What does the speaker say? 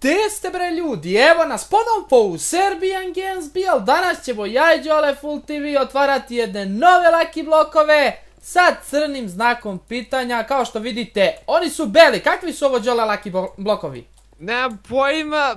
Te ste bre ljudi, evo nas ponovno u Serbian Games Bill, danas ćemo ja i Jole Full TV otvarati jedne nove laki blokove sa crnim znakom pitanja, kao što vidite, oni su beli, kakvi su ovo Jole laki blokovi? Nemam pojma,